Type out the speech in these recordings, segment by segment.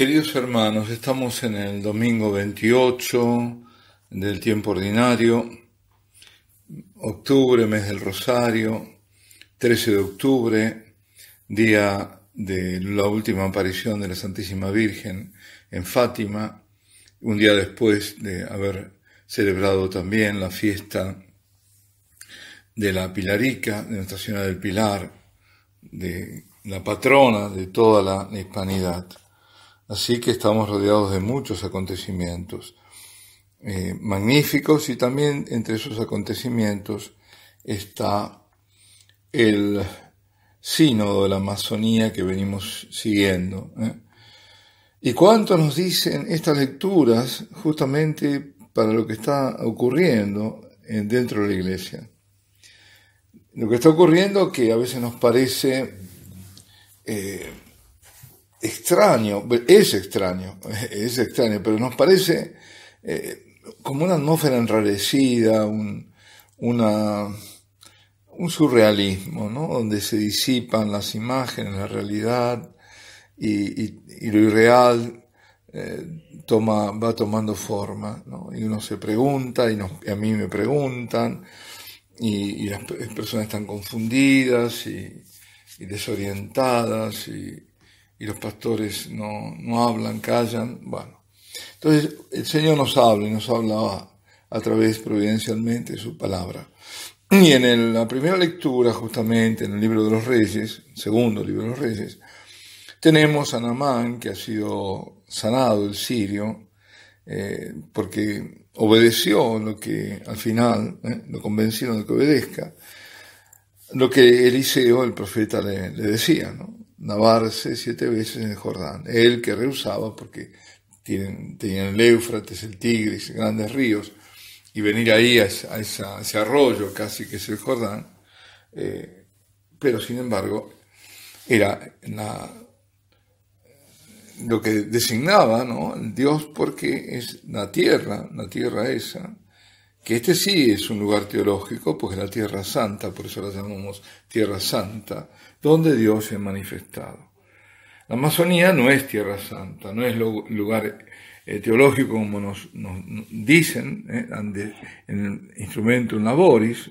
Queridos hermanos, estamos en el domingo 28 del tiempo ordinario, octubre, mes del Rosario, 13 de octubre, día de la última aparición de la Santísima Virgen en Fátima, un día después de haber celebrado también la fiesta de la Pilarica, de Nuestra Señora del Pilar, de la patrona de toda la hispanidad. Así que estamos rodeados de muchos acontecimientos eh, magníficos y también entre esos acontecimientos está el sínodo de la Amazonía que venimos siguiendo. ¿eh? ¿Y cuánto nos dicen estas lecturas justamente para lo que está ocurriendo eh, dentro de la iglesia? Lo que está ocurriendo que a veces nos parece extraño, es extraño, es extraño, pero nos parece eh, como una atmósfera enrarecida, un, una, un surrealismo, ¿no? Donde se disipan las imágenes, la realidad y, lo irreal eh, toma, va tomando forma, ¿no? Y uno se pregunta, y, a mí me preguntan, y, las personas están confundidas y, desorientadas y y los pastores no, no hablan, callan, bueno. Entonces el Señor nos habla y nos hablaba a través providencialmente de su palabra. Y en la primera lectura, justamente en el libro de los Reyes, segundo libro de los Reyes, tenemos a Namán que ha sido sanado el sirio, eh, porque obedeció lo que al final eh, lo convencieron de que obedezca, lo que Eliseo, el profeta, le, le decía. ¿no? navarse siete veces en el Jordán. Él que rehusaba, porque tienen, tenían el Éufrates, el Tigris, grandes ríos, y venir ahí a, ese arroyo casi que es el Jordán, eh, pero sin embargo era la, lo que designaba ¿no? Dios porque es la tierra, la tierra esa, que este sí es un lugar teológico, pues es la Tierra Santa, por eso la llamamos Tierra Santa, donde Dios se ha manifestado. La Amazonía no es Tierra Santa, no es lugar eh, teológico como nos, dicen eh, en el instrumento laboris,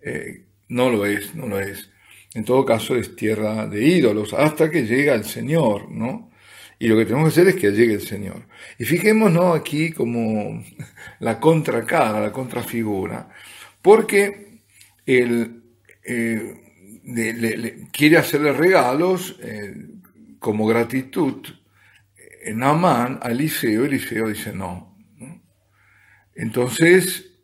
eh, no lo es, no lo es. En todo caso es tierra de ídolos, hasta que llega el Señor, ¿no? Y lo que tenemos que hacer es que llegue el Señor. Y fijémonos aquí como la contracara, la contrafigura, porque él eh, quiere hacerle regalos eh, como gratitud en Amán a Eliseo. Eliseo dice no. Entonces,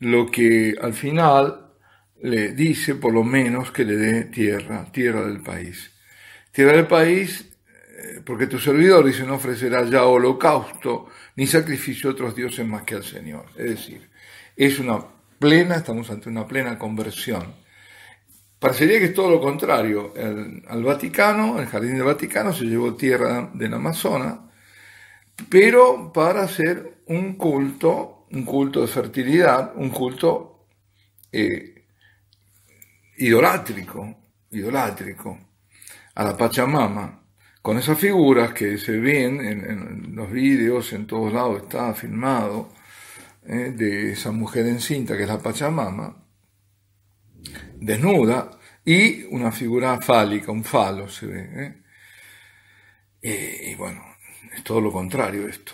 lo que al final le dice, por lo menos, que le dé tierra, tierra del país. Tierra del país eh, porque tu servidor, dice, no ofrecerá ya holocausto ni sacrificio a otros dioses más que al Señor. Es decir, es una plena, estamos ante una plena conversión. Parecería que es todo lo contrario. al Vaticano, el Jardín del Vaticano, se llevó tierra del Amazonas, pero para hacer un culto, un culto de fertilidad, un culto eh, idolátrico, idolátrico, a la Pachamama con esas figuras que se ven en, los vídeos, en todos lados está filmado, eh, de esa mujer encinta que es la Pachamama, desnuda, y una figura fálica, un falo se ve. Eh. Eh, y bueno, es todo lo contrario esto.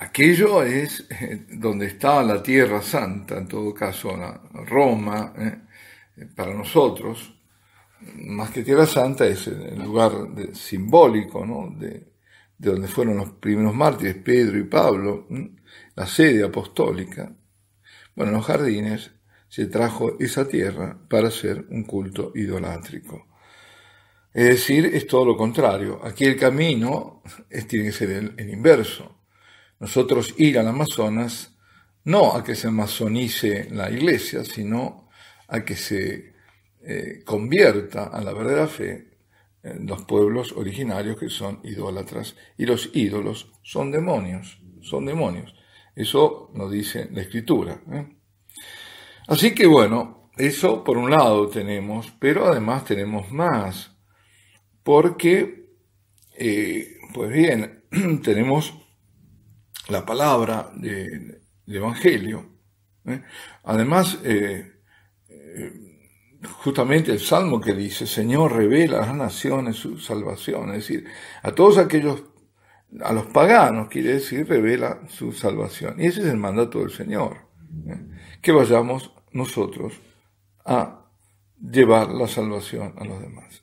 Aquello es donde estaba la Tierra Santa, en todo caso, la Roma, para nosotros, más que Tierra Santa es el lugar simbólico, ¿no? De, de, donde fueron los primeros mártires, Pedro y Pablo, la sede apostólica. Bueno, en los jardines se trajo esa tierra para hacer un culto idolátrico. Es decir, es todo lo contrario. Aquí el camino es, tiene que ser el, inverso. Nosotros ir a Amazonas no a que se amazonice la iglesia, sino a que se eh, convierta a la verdadera fe los pueblos originarios que son idólatras y los ídolos son demonios, son demonios. Eso nos dice la escritura. ¿eh? Así que bueno, eso por un lado tenemos, pero además tenemos más, porque, eh, pues bien, tenemos la palabra del de Evangelio. Además, justamente el salmo que dice, Señor, revela a las naciones su salvación, es decir, a todos aquellos, a los paganos, quiere decir, revela su salvación. Y ese es el mandato del Señor, ¿eh? que vayamos nosotros a llevar la salvación a los demás.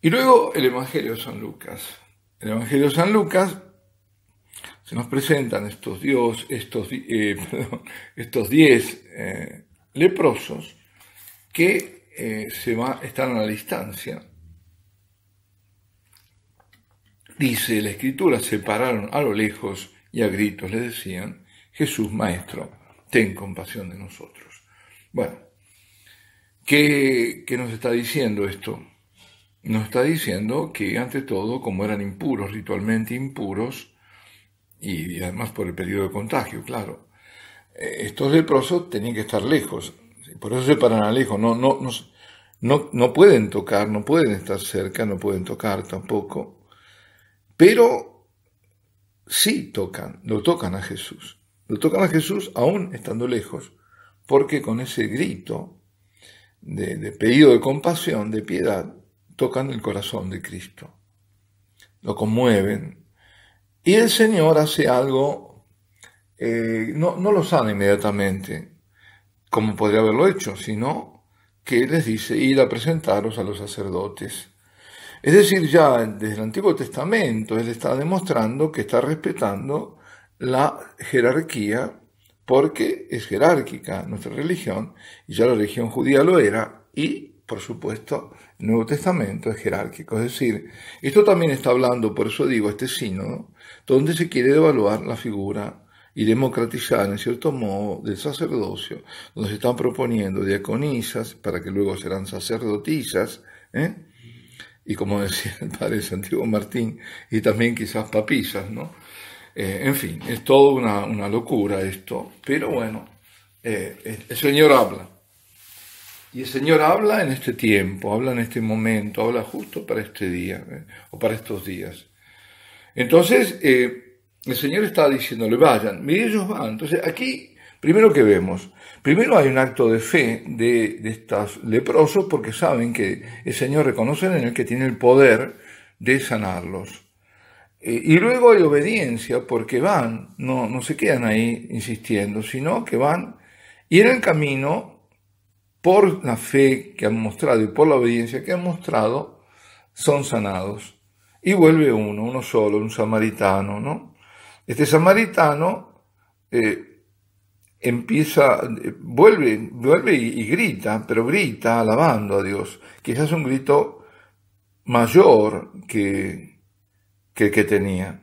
Y luego el Evangelio de San Lucas. El Evangelio de San Lucas se nos presentan estos dios, estos, eh, estos diez eh, leprosos que eh, se va, estar a la distancia. Dice la escritura, se pararon a lo lejos y a gritos le decían, Jesús Maestro, ten compasión de nosotros. Bueno, ¿qué, ¿qué nos está diciendo esto? Nos está diciendo que ante todo, como eran impuros, ritualmente impuros, y además por el periodo de contagio, claro, eh, estos leprosos tenían que estar lejos, por eso se paran lejos No, no, no, no, no pueden tocar, no pueden estar cerca, no pueden tocar tampoco. Pero sí tocan, lo tocan a Jesús. Lo tocan a Jesús aún estando lejos, porque con ese grito de, pedido de compasión, de piedad, tocan el corazón de Cristo. Lo conmueven. Y el Señor hace algo eh, no, no, lo sabe inmediatamente como podría haberlo hecho, sino que les dice, ir a presentaros a los sacerdotes. Es decir, ya desde el Antiguo Testamento él está demostrando que está respetando la jerarquía porque es jerárquica nuestra religión, y ya la religión judía lo era, y por supuesto el Nuevo Testamento es jerárquico. Es decir, esto también está hablando, por eso digo, este sínodo, donde se quiere evaluar la figura y democratizar, en cierto modo, del sacerdocio, donde se están proponiendo diaconisas para que luego serán sacerdotisas, ¿eh? y como decía el padre Santiago Martín, y también quizás papisas, ¿no? Eh, en fin, es toda una, locura esto, pero bueno, eh, el Señor habla. Y el Señor habla en este tiempo, habla en este momento, habla justo para este día, o para estos días. Entonces, el Señor está diciéndole, vayan, y ellos van. Entonces, aquí, primero que vemos, primero hay un acto de fe de, de estos leprosos porque saben que el Señor reconoce en el que tiene el poder de sanarlos. Eh, y luego hay obediencia porque van, no, no se quedan ahí insistiendo, sino que van y en el camino, por la fe que han mostrado y por la obediencia que han mostrado, son sanados. Y vuelve uno, uno solo, un samaritano, ¿no? Este samaritano eh, empieza, eh, vuelve, vuelve y, grita, pero grita alabando a Dios. Quizás un grito mayor que, que el que tenía.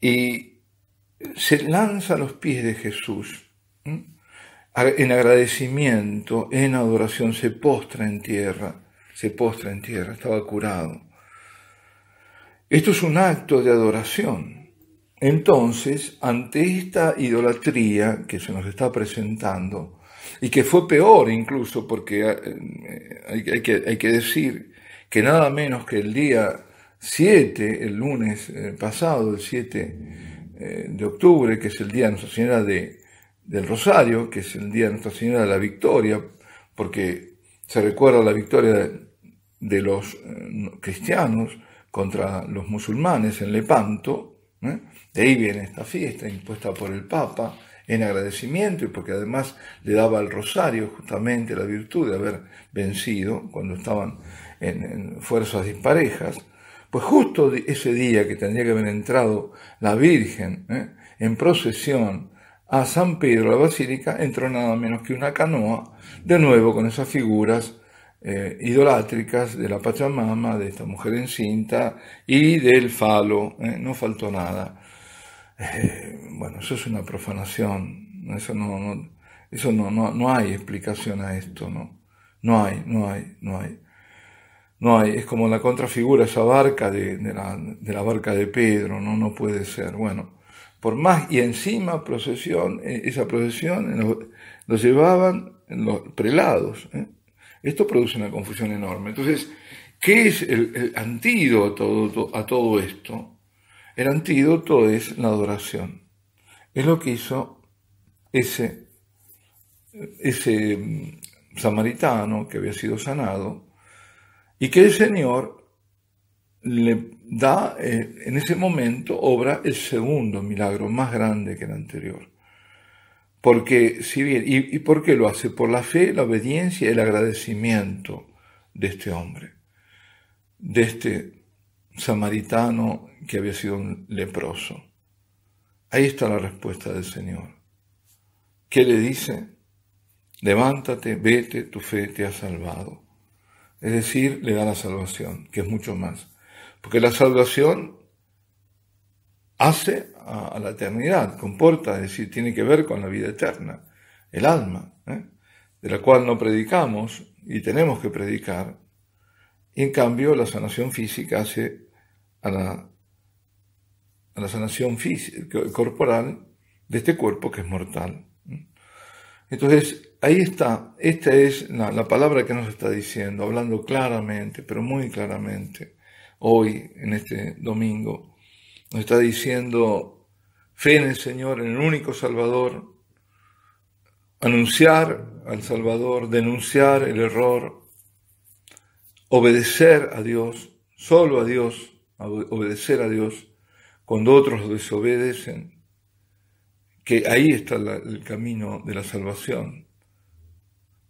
Y se lanza a los pies de Jesús. En agradecimiento, en adoración, se postra en tierra, se postra en tierra, estaba curado. Esto es un acto de adoración. Entonces, ante esta idolatría que se nos está presentando, y que fue peor incluso, porque eh, hay, que, decir que nada menos que el día 7, el lunes eh, pasado, el 7 eh, de octubre, que es el día de Nuestra Señora de, del Rosario, que es el día de Nuestra Señora de la Victoria, porque se recuerda la victoria de los cristianos, contra los musulmanes en Lepanto. De ahí viene esta fiesta impuesta por el Papa en agradecimiento y porque además le daba al rosario justamente la virtud de haber vencido cuando estaban en, fuerzas disparejas. Pues justo ese día que tendría que haber entrado la Virgen ¿eh? en procesión a San Pedro, la Basílica, entró nada menos que una canoa, de nuevo con esas figuras eh, idolátricas de la Pachamama, de esta mujer encinta y del falo, eh, no faltó nada. Eh, bueno, eso es una profanación, eso no, eso no, no, no, hay explicación a esto, no, no hay, no hay, no hay. No hay, es como la contrafigura, esa barca de, de, la, de la, barca de Pedro, no, no puede ser. Bueno, por más y encima procesión, eh, esa procesión lo, lo llevaban los prelados. ¿eh? Esto produce una confusión enorme. Entonces, ¿qué es el, antídoto a todo esto? El antídoto es la adoración. Es lo que hizo ese, mm, samaritano que había sido sanado y que el Señor le da eh, en ese momento obra el segundo milagro más grande que el anterior. Porque, si bien, y, por qué lo hace? Por la fe, la obediencia, y el agradecimiento de este hombre, de este samaritano que había sido un leproso. Ahí está la respuesta del Señor. ¿Qué le dice? Levántate, vete, tu fe te ha salvado. Es decir, le da la salvación, que es mucho más. Porque la salvación hace a, la eternidad, comporta, es decir, tiene que ver con la vida eterna, el alma, ¿eh? de la cual no predicamos y tenemos que predicar. Y en cambio, la sanación física hace a la, a la sanación física, corporal de este cuerpo que es mortal. ¿eh? Entonces, ahí está, esta es la, la, palabra que nos está diciendo, hablando claramente, pero muy claramente, hoy, en este domingo, nos está diciendo, fe en el Señor, en el único Salvador, anunciar al Salvador, denunciar el error, obedecer a Dios, solo a Dios, obedecer a Dios cuando otros desobedecen, que ahí está el camino de la salvación.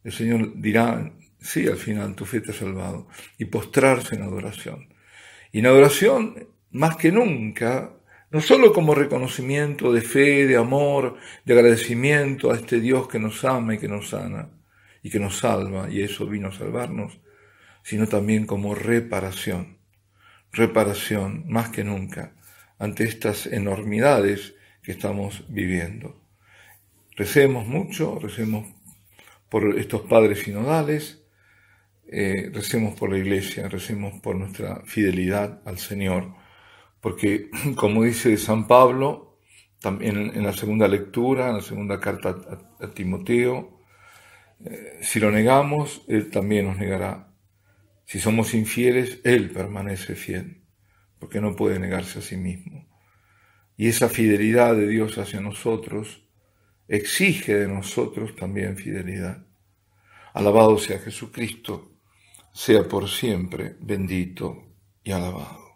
El Señor dirá, sí, al final tu fe te ha salvado, y postrarse en adoración. Y en adoración más que nunca, no solo como reconocimiento de fe, de amor, de agradecimiento a este Dios que nos ama y que nos sana y que nos salva, y eso vino a salvarnos, sino también como reparación, reparación más que nunca ante estas enormidades que estamos viviendo. Recemos mucho, recemos por estos padres sinodales, eh, recemos por la iglesia, recemos por nuestra fidelidad al Señor porque, como dice San Pablo, también en la segunda lectura, en la segunda carta a, Timoteo, eh, si lo negamos, Él también nos negará. Si somos infieles, Él permanece fiel, porque no puede negarse a sí mismo. Y esa fidelidad de Dios hacia nosotros exige de nosotros también fidelidad. Alabado sea Jesucristo, sea por siempre bendito y alabado.